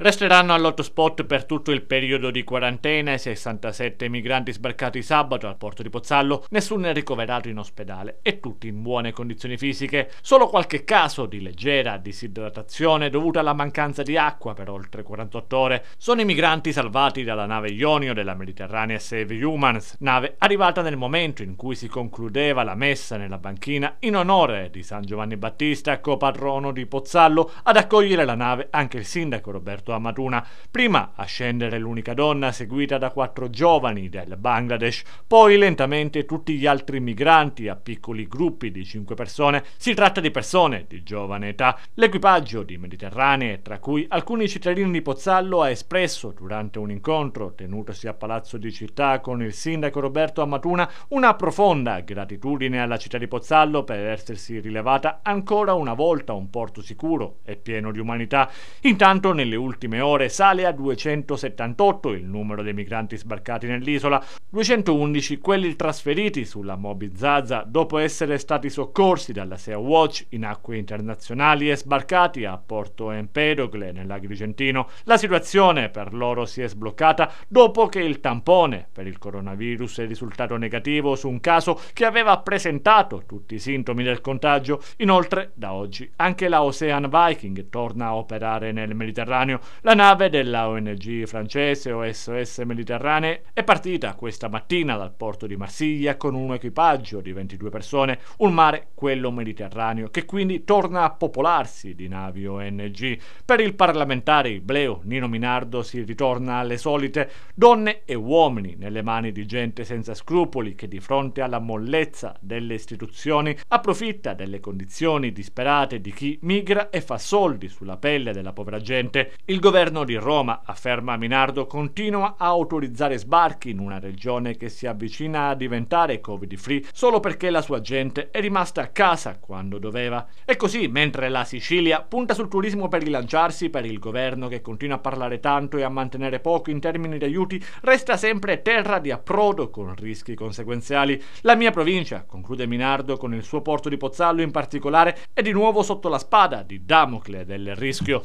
Resteranno all'hotspot per tutto il periodo di quarantena i 67 migranti sbarcati sabato al porto di Pozzallo, nessuno è ricoverato in ospedale e tutti in buone condizioni fisiche. Solo qualche caso di leggera disidratazione dovuta alla mancanza di acqua per oltre 48 ore. Sono i migranti salvati dalla nave Ionio della Mediterranea Save Humans, nave arrivata nel momento in cui si concludeva la messa nella banchina in onore di San Giovanni Battista, copatrono di Pozzallo, ad accogliere la nave anche il sindaco Roberto porto a Matuna. Prima a scendere l'unica donna seguita da quattro giovani del Bangladesh, poi lentamente tutti gli altri migranti a piccoli gruppi di cinque persone. Si tratta di persone di giovane età. L'equipaggio di Mediterranee, tra cui alcuni cittadini di Pozzallo, ha espresso durante un incontro tenutosi a Palazzo di Città con il sindaco Roberto Amatuna una profonda gratitudine alla città di Pozzallo per essersi rilevata ancora una volta un porto sicuro e pieno di umanità. Intanto nelle ultime ultime ore sale a 278 il numero dei migranti sbarcati nell'isola, 211 quelli trasferiti sulla Moby Zaza dopo essere stati soccorsi dalla Sea Watch in acque internazionali e sbarcati a Porto Empedocle nell'Agrigentino. La situazione per loro si è sbloccata dopo che il tampone per il coronavirus è risultato negativo su un caso che aveva presentato tutti i sintomi del contagio. Inoltre, da oggi anche la Ocean Viking torna a operare nel Mediterraneo la nave della ONG francese OSS Mediterranee è partita questa mattina dal porto di Marsiglia con un equipaggio di 22 persone, un mare, quello mediterraneo, che quindi torna a popolarsi di navi ONG. Per il parlamentare ibleo Nino Minardo si ritorna alle solite donne e uomini nelle mani di gente senza scrupoli che di fronte alla mollezza delle istituzioni approfitta delle condizioni disperate di chi migra e fa soldi sulla pelle della povera gente. Il il governo di Roma, afferma Minardo, continua a autorizzare sbarchi in una regione che si avvicina a diventare covid-free solo perché la sua gente è rimasta a casa quando doveva. E così, mentre la Sicilia punta sul turismo per rilanciarsi, per il governo che continua a parlare tanto e a mantenere poco in termini di aiuti, resta sempre terra di approdo con rischi conseguenziali. La mia provincia, conclude Minardo con il suo porto di Pozzallo in particolare, è di nuovo sotto la spada di Damocle del rischio.